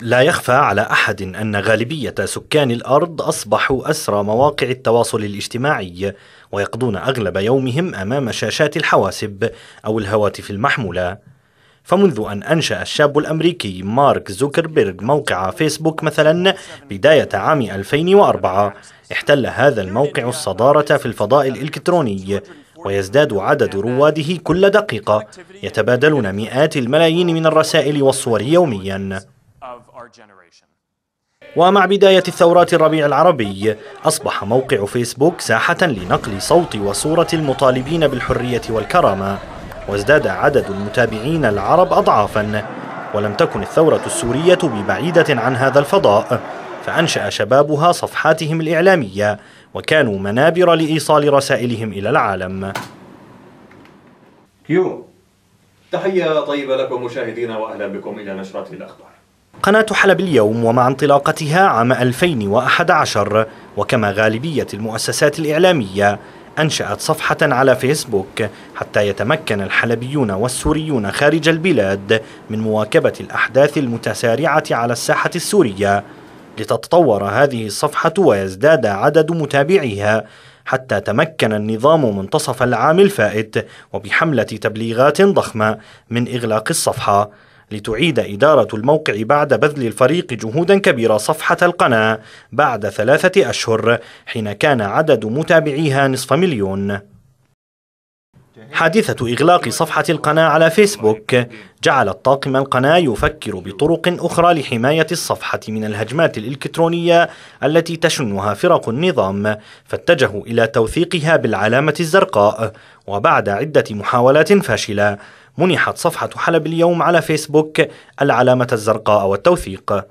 لا يخفى على احد ان غالبيه سكان الارض اصبحوا اسرى مواقع التواصل الاجتماعي ويقضون اغلب يومهم امام شاشات الحواسب او الهواتف المحموله فمنذ ان انشا الشاب الامريكي مارك زوكربيرغ موقع فيسبوك مثلا بدايه عام 2004 احتل هذا الموقع الصداره في الفضاء الالكتروني ويزداد عدد رواده كل دقيقه يتبادلون مئات الملايين من الرسائل والصور يوميا ومع بداية الثورات الربيع العربي أصبح موقع فيسبوك ساحة لنقل صوت وصورة المطالبين بالحرية والكرامة وازداد عدد المتابعين العرب أضعافا ولم تكن الثورة السورية ببعيدة عن هذا الفضاء فأنشأ شبابها صفحاتهم الإعلامية وكانوا منابر لإيصال رسائلهم إلى العالم كيو تحية طيبة لكم مشاهدينا وأهلا بكم إلى نشرة الأخبار قناة حلب اليوم ومع انطلاقتها عام 2011 وكما غالبية المؤسسات الإعلامية أنشأت صفحة على فيسبوك حتى يتمكن الحلبيون والسوريون خارج البلاد من مواكبة الأحداث المتسارعة على الساحة السورية لتتطور هذه الصفحة ويزداد عدد متابعيها حتى تمكن النظام منتصف العام الفائت وبحملة تبليغات ضخمة من إغلاق الصفحة لتعيد إدارة الموقع بعد بذل الفريق جهودا كبيرة صفحة القناة بعد ثلاثة أشهر حين كان عدد متابعيها نصف مليون حادثة إغلاق صفحة القناة على فيسبوك جعلت طاقم القناة يفكر بطرق أخرى لحماية الصفحة من الهجمات الإلكترونية التي تشنها فرق النظام فاتجهوا إلى توثيقها بالعلامة الزرقاء وبعد عدة محاولات فاشلة منحت صفحة حلب اليوم على فيسبوك العلامة الزرقاء والتوثيق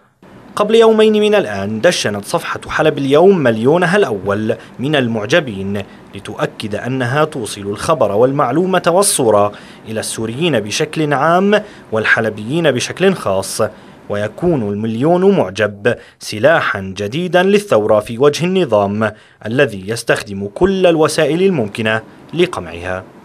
قبل يومين من الآن دشنت صفحة حلب اليوم مليونها الأول من المعجبين لتؤكد أنها توصل الخبر والمعلومة والصورة إلى السوريين بشكل عام والحلبيين بشكل خاص ويكون المليون معجب سلاحا جديدا للثورة في وجه النظام الذي يستخدم كل الوسائل الممكنة لقمعها